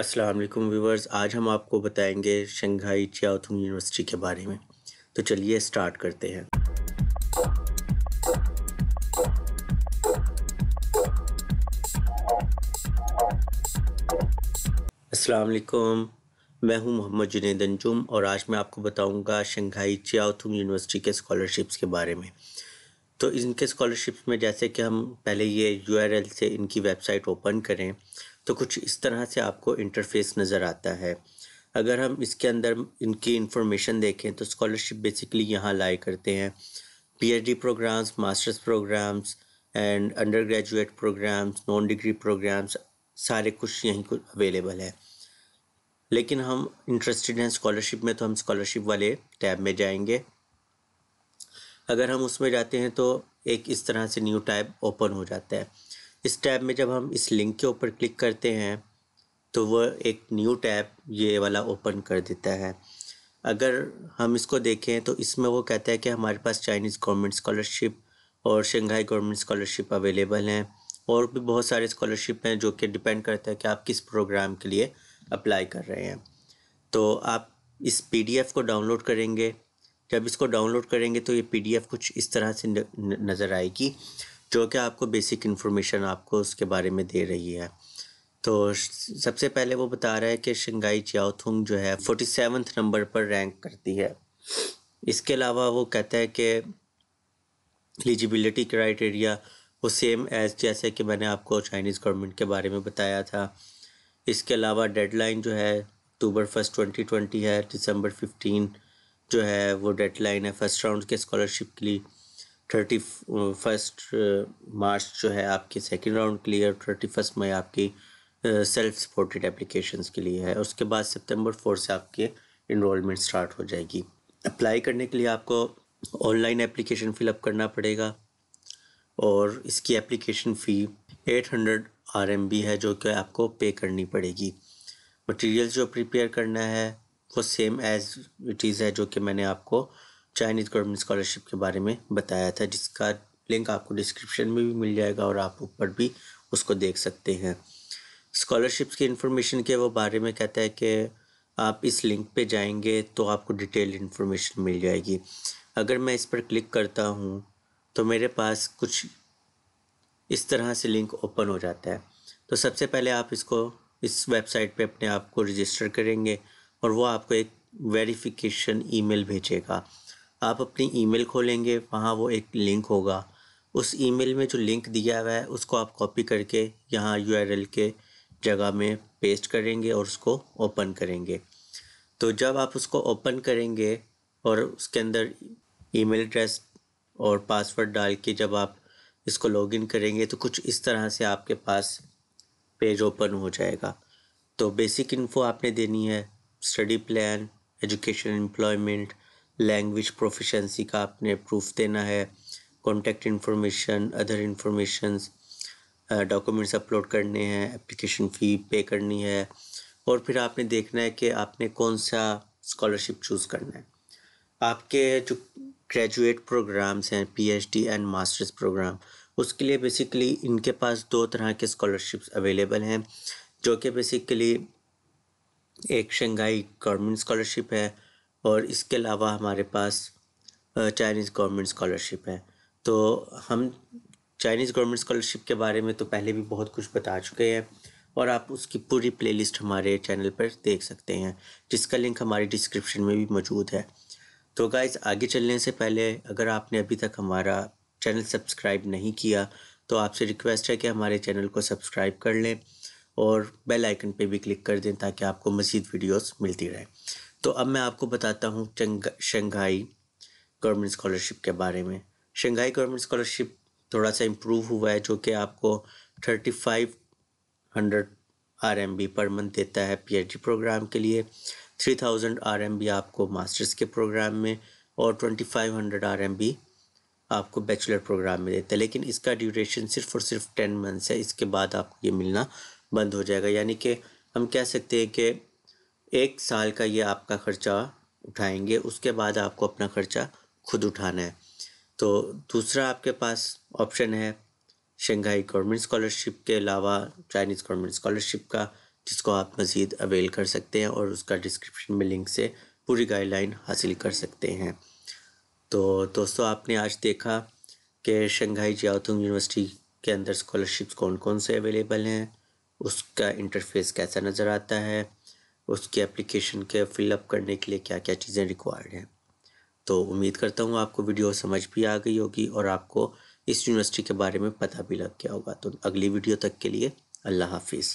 अस्सलाम वालेकुम व्यूवर्स आज हम आपको बताएंगे शंघाई चियाथुंग यूनिवर्सिटी के बारे में तो चलिए स्टार्ट करते हैं अस्सलाम वालेकुम मैं हूं मोहम्मद जुनेद अंजुम और आज मैं आपको बताऊंगा शंघाई चियाथुंग यूनिवर्सिटी के स्कॉलरशिप्स के बारे में तो इनके स्कॉलरशिप्स में जैसे कि हम पहले ये एल से इनकी वेबसाइट ओपन करें तो कुछ इस तरह से आपको इंटरफेस नज़र आता है अगर हम इसके अंदर इनकी इन्फॉर्मेशन देखें तो स्कॉलरशिप बेसिकली यहाँ लाई करते हैं PhD programs masters programs and undergraduate programs non degree programs सारे कुछ यहीं कुछ अवेलेबल है लेकिन हम इंटरेस्टेड हैं स्कॉलरशिप में तो हम स्कॉलरशिप वाले टैब में जाएंगे अगर हम उसमें जाते हैं तो एक इस तरह से न्यू टैब ओपन हो जाता है इस टैब में जब हम इस लिंक के ऊपर क्लिक करते हैं तो वह एक न्यू टैब ये वाला ओपन कर देता है अगर हम इसको देखें तो इसमें वो कहता है कि हमारे पास चाइनीज़ गवर्नमेंट स्कॉलरशिप और शंघाई गवर्नमेंट स्कॉलरशिप अवेलेबल हैं और भी बहुत सारे स्कॉलरशिप हैं जो कि डिपेंड करता है कि आप किस प्रोग्राम के लिए अप्लाई कर रहे हैं तो आप इस पीडीएफ को डाउनलोड करेंगे जब इसको डाउनलोड करेंगे तो ये पीडीएफ कुछ इस तरह से नज़र आएगी जो कि आपको बेसिक इन्फॉर्मेशन आपको उसके बारे में दे रही है तो सबसे पहले वो बता रहा है कि शंघाई चियाओथुंग जो है फोर्टी सेवन्थ नंबर पर रैंक करती है इसके अलावा वो कहता है कि एलिजिबिलिटी क्राइटेरिया वो सेम एज जैसे कि मैंने आपको चाइनीज़ गवर्नमेंट के बारे में बताया था इसके अलावा डेडलाइन जो है अक्टूबर फर्स्ट ट्वेंटी ट्वेंटी है दिसंबर फिफ्टीन जो है वो डेडलाइन है फर्स्ट राउंड के स्कॉलरशिप के लिए थर्टी फर्स्ट मार्च जो है आपकी सेकेंड राउंड के लिए और थर्टी फर्स्ट मई आपकी सेल्फ सपोर्टेड एप्लीकेशन के लिए है उसके बाद सितंबर फोर से आपके इनरोलमेंट स्टार्ट हो जाएगी अप्लाई करने के लिए आपको ऑनलाइन एप्लीकेशन फिलअप करना पड़ेगा और इसकी application fee eight hundred R M B है जो कि आपको पे करनी पड़ेगी मटेरियल जो प्रिपेयर करना है वो सेम एज़ इट इज़ है जो कि मैंने आपको चाइनीज़ गवर्नमेंट स्कॉलरशिप के बारे में बताया था जिसका लिंक आपको डिस्क्रिप्शन में भी मिल जाएगा और आप ऊपर भी उसको देख सकते हैं स्कॉलरशिप्स की इन्फॉर्मेशन के वो बारे में कहता है कि आप इस लिंक पे जाएंगे तो आपको डिटेल इन्फॉर्मेशन मिल जाएगी अगर मैं इस पर क्लिक करता हूँ तो मेरे पास कुछ इस तरह से लिंक ओपन हो जाता है तो सबसे पहले आप इसको इस वेबसाइट पे अपने आप को रजिस्टर करेंगे और वो आपको एक वेरिफिकेशन ईमेल भेजेगा आप अपनी ईमेल खोलेंगे वहाँ वो एक लिंक होगा उस ईमेल में जो लिंक दिया हुआ है उसको आप कॉपी करके यहाँ यू के जगह में पेस्ट करेंगे और उसको ओपन करेंगे तो जब आप उसको ओपन करेंगे और उसके अंदर ईमेल एड्रेस और पासवर्ड डाल के जब आप इसको लॉगिन करेंगे तो कुछ इस तरह से आपके पास पेज ओपन हो जाएगा तो बेसिक इन्फो आपने देनी है study plan education employment language proficiency का आपने प्रूफ देना है contact information other informations documents upload करने हैं एप्लीकेशन फ़ी पे करनी है और फिर आपने देखना है कि आपने कौन सा स्कॉलरशिप चूज़ करना है आपके जो ग्रेजुएट प्रोग्राम्स हैं पीएचडी एंड मास्टर्स प्रोग्राम उसके लिए बेसिकली इनके पास दो तरह के स्कॉलरशिप्स अवेलेबल हैं जो कि बेसिकली एक शंघाई गवर्नमेंट स्कॉलरशिप है और इसके अलावा हमारे पास चाइनीज़ गवर्नमेंट स्कॉलरशिप है तो हम चाइनीज़ गवर्नमेंट स्कॉलरशिप के बारे में तो पहले भी बहुत कुछ बता चुके हैं और आप उसकी पूरी प्लेलिस्ट हमारे चैनल पर देख सकते हैं जिसका लिंक हमारे डिस्क्रिप्शन में भी मौजूद है तो गाइज़ आगे चलने से पहले अगर आपने अभी तक हमारा चैनल सब्सक्राइब नहीं किया तो आपसे रिक्वेस्ट है कि हमारे चैनल को सब्सक्राइब कर लें और बेल आइकन पे भी क्लिक कर दें ताकि आपको मज़ीद वीडियोस मिलती रहें तो अब मैं आपको बताता हूँ शंघाई गवर्नमेंट स्कॉलरशिप के बारे में शंघाई गवर्नमेंट स्कॉलरशिप थोड़ा सा इम्प्रूव हुआ है जो कि आपको thirty five hundred R M B per month देता है पी एच डी प्रोग्राम के लिए three thousand R M B आपको मास्टर्स के प्रोग्राम में और twenty five hundred R M B आपको बैचलर प्रोग्राम में देता है लेकिन इसका ड्यूरेशन सिर्फ और सिर्फ टेन मंथ्स है इसके बाद आपको ये मिलना बंद हो जाएगा यानी कि हम कह सकते हैं कि एक साल का ये आपका ख़र्चा उठाएंगे उसके बाद आपको अपना ख़र्चा खुद उठाना है तो दूसरा आपके पास ऑप्शन है शंघाई गवर्नमेंट स्कॉलरशिप के अलावा चाइनीज़ गवर्नमेंट स्कॉलरशिप का जिसको आप मज़ीद अवेल कर सकते हैं और उसका डिस्क्रिप्शन में लिंक से पूरी गाइडलाइन हासिल कर सकते हैं तो दोस्तों आपने आज देखा कि शंघाई जियाथुंग यूनिवर्सिटी के अंदर स्कॉलरशिप्स कौन कौन से अवेलेबल हैं उसका इंटरफेस कैसा नज़र आता है उसके एप्लीकेशन के फिलअप करने के लिए क्या क्या चीज़ें रिक्वायर्ड हैं तो उम्मीद करता हूँ आपको वीडियो समझ भी आ गई होगी और आपको इस यूनिवर्सिटी के बारे में पता भी लग गया होगा तो अगली वीडियो तक के लिए अल्लाह हाफिज़